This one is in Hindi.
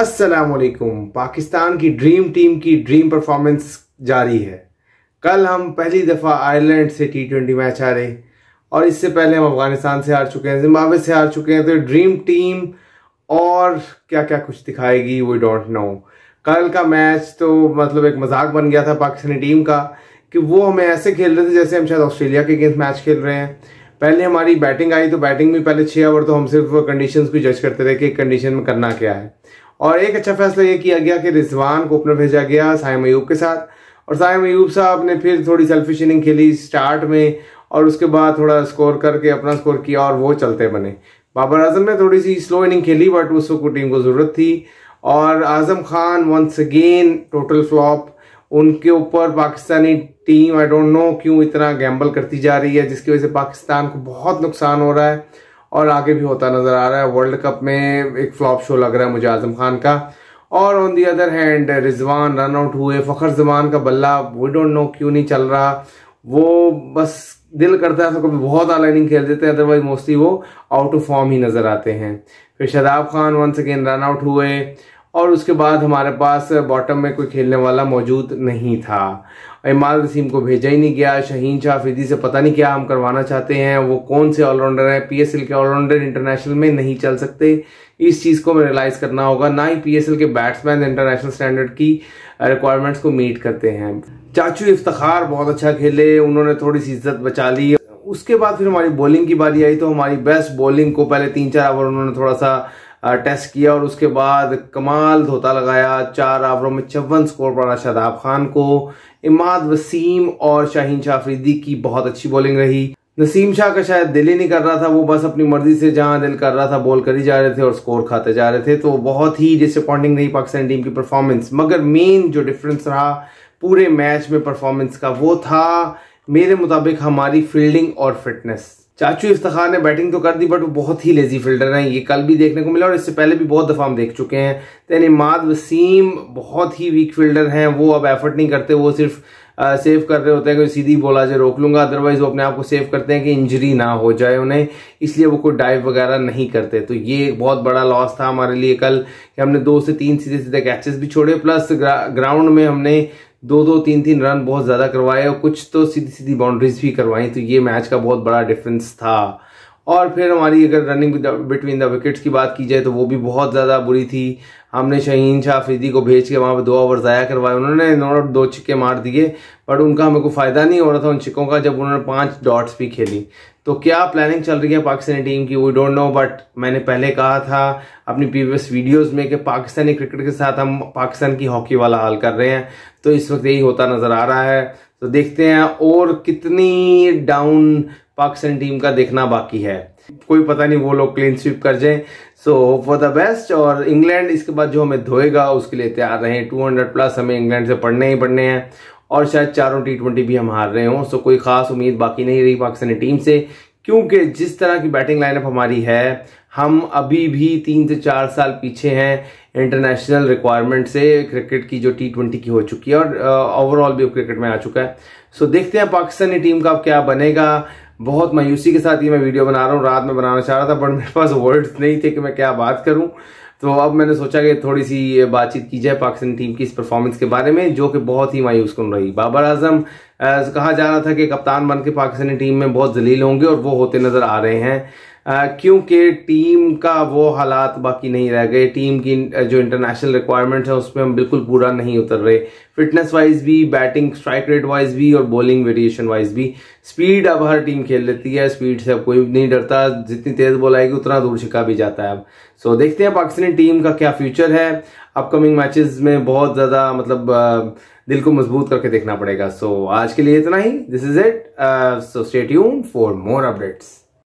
असलकुम पाकिस्तान की ड्रीम टीम की ड्रीम परफॉर्मेंस जारी है कल हम पहली दफ़ा आयरलैंड से टी ट्वेंटी मैच हारे और इससे पहले हम अफगानिस्तान से हार चुके हैं जिम्बावे से हार चुके हैं तो ड्रीम टीम और क्या क्या कुछ दिखाएगी वी डोंट नो कल का मैच तो मतलब एक मजाक बन गया था पाकिस्तानी टीम का कि वो हमें ऐसे खेल रहे थे जैसे हम शायद ऑस्ट्रेलिया के अगेंस्ट मैच खेल रहे हैं पहले हमारी बैटिंग आई तो बैटिंग में पहले छः ओवर तो हम सिर्फ कंडीशंस को जज करते रहे कि कंडीशन में करना क्या है और एक अच्छा फैसला ये किया गया कि रिजवान को ओपनर भेजा गया साइम अयूब के साथ और साइम अयूब साहब ने फिर थोड़ी सेल्फिश इनिंग खेली स्टार्ट में और उसके बाद थोड़ा स्कोर करके अपना स्कोर किया और वो चलते बने बाबर आजम ने थोड़ी सी स्लो इनिंग खेली बट उस वक्त टीम को ज़रूरत थी और Azam Khan once again total flop उनके ऊपर Pakistani team I don't know क्यों इतना गैम्बल करती जा रही है जिसकी वजह से पाकिस्तान को बहुत नुकसान हो रहा है और आगे भी होता नजर आ रहा है वर्ल्ड कप में एक फ्लॉप शो लग रहा है मुझे आजम खान का और on the other hand Rizwan run out हुए फखर जमान का बल्ला वी डोंट नो क्यों नहीं चल रहा वो बस दिल करता है तो कभी बहुत आला इनिंग खेल देते हैं अदरवाइज मोस्टली वो आउट ऑफ फॉर्म ही नजर आते हैं फिर Shadab Khan once again run out हुए और उसके बाद हमारे पास बॉटम में कोई खेलने वाला मौजूद नहीं था इमाल रसीम को भेजा ही नहीं गया शहीन शाह फिजी से पता नहीं क्या हम करवाना चाहते हैं वो कौन से ऑलराउंडर हैं पीएसएल के ऑलराउंडर इंटरनेशनल में नहीं चल सकते इस चीज़ को हमें रियलाइज़ करना होगा ना ही पीएसएल के बैट्समैन इंटरनेशनल स्टैंडर्ड की रिक्वायरमेंट्स को मीट करते हैं चाचू इफ्तार बहुत अच्छा खेले उन्होंने थोड़ी सी इज्जत बचा ली उसके बाद फिर हमारी बॉलिंग की बारी आई तो हमारी बेस्ट बॉलिंग को पहले तीन चार ओवर उन्होंने थोड़ा सा टेस्ट किया और उसके बाद कमाल धोता लगाया चार ओवरों में चौवन स्कोर पड़ा शादाब खान को इमाद वसीम और शाहीन शाह अफरीदी की बहुत अच्छी बॉलिंग रही नसीम शाह का शायद दिल ही नहीं कर रहा था वो बस अपनी मर्जी से जहां दिल कर रहा था बॉल करी जा रहे थे और स्कोर खाते जा रहे थे तो बहुत ही डिसअपॉइंटिंग रही पाकिस्तान टीम की परफॉर्मेंस मगर मेन जो डिफरेंस रहा पूरे मैच में परफॉर्मेंस का वो था मेरे मुताबिक हमारी फील्डिंग और फिटनेस चाचू इफ्तार ने बैटिंग तो कर दी बट वो बहुत ही लेजी फील्डर हैं ये कल भी देखने को मिला और इससे पहले भी बहुत दफ़ा हम देख चुके हैं दैन तो इमाद वसीम बहुत ही वीक फील्डर हैं वो अब एफर्ट नहीं करते वो सिर्फ आ, सेव कर रहे होते हैं कोई सीधी बॉला जो रोक लूंगा अदरवाइज वो अपने आप को सेव करते हैं कि इंजरी ना हो जाए उन्हें इसलिए वो कोई डाइव वगैरह नहीं करते तो ये बहुत बड़ा लॉस था हमारे लिए कल कि हमने दो से तीन सीधे सीधे कैचेस भी छोड़े प्लस ग्रा, ग्राउंड में हमने दो दो तीन तीन रन बहुत ज़्यादा करवाए और कुछ तो सीधी सीधी बाउंड्रीज भी करवाई तो ये मैच का बहुत बड़ा डिफरेंस था और फिर हमारी अगर रनिंग बिटवीन द विकेट्स की बात की जाए तो वो भी बहुत ज़्यादा बुरी थी हमने शहीन शाह अफरीदी को भेज के वहाँ पर दो ओवर ज़ाया करवाए उन्होंने नो दो छिक्के मार दिए बट उनका हमें कोई फ़ायदा नहीं हो रहा था उन छिक्कों का जब उन्होंने पाँच डॉट्स भी खेली तो क्या प्लानिंग चल रही है पाकिस्तानी टीम की वी डोंट नो बट मैंने पहले कहा था अपनी प्रीवियस वीडियोस में कि पाकिस्तानी क्रिकेट के साथ हम पाकिस्तान की हॉकी वाला हाल कर रहे हैं तो इस वक्त यही होता नज़र आ रहा है तो देखते हैं और कितनी डाउन पाकिस्तान टीम का देखना बाकी है कोई पता नहीं वो लोग क्लीन स्वीप कर जाएं सो फॉर द बेस्ट और इंग्लैंड इसके बाद जो हमें धोएगा उसके लिए तैयार टू 200 प्लस हमें इंग्लैंड से पढ़ने ही पढ़ने हैं और शायद चारों टी ट्वेंटी भी हम हार रहे हों सो कोई खास उम्मीद बाकी नहीं रही पाकिस्तानी टीम से क्योंकि जिस तरह की बैटिंग लाइनअप हमारी है हम अभी भी तीन से चार साल पीछे हैं इंटरनेशनल रिक्वायरमेंट से क्रिकेट की जो टी ट्वेंटी की हो चुकी है और ओवरऑल uh, भी क्रिकेट में आ चुका है सो देखते हैं पाकिस्तानी टीम का अब क्या बनेगा बहुत मायूसी के साथ ये मैं वीडियो बना रहा हूँ रात में बनाना चाह रहा था बट मेरे पास वर्ड्स नहीं थे कि मैं क्या बात करूँ तो अब मैंने सोचा कि थोड़ी सी बातचीत की जाए पाकिस्तान टीम की इस परफॉर्मेंस के बारे में जो कि बहुत ही मायूस कन रही बाबर आजम कहा जा रहा था कि कप्तान बन के पाकिस्तानी टीम में बहुत जलील होंगे और वो होते नज़र आ रहे हैं क्योंकि टीम का वो हालात बाकी नहीं रह गए टीम की जो इंटरनेशनल रिक्वायरमेंट्स हैं उसमें हम बिल्कुल पूरा नहीं उतर रहे फिटनेस वाइज भी बैटिंग स्ट्राइक रेट वाइज भी और बॉलिंग वेरिएशन वाइज भी स्पीड अब हर टीम खेल लेती है स्पीड से अब कोई नहीं डरता जितनी तेज़ बॉल आएगी उतना दूर छिका भी जाता है अब सो देखते हैं पाकिस्तानी टीम का क्या फ्यूचर है अपकमिंग मैचेस में बहुत ज़्यादा मतलब दिल को मजबूत करके देखना पड़ेगा सो so, आज के लिए इतना ही this is it so state for more updates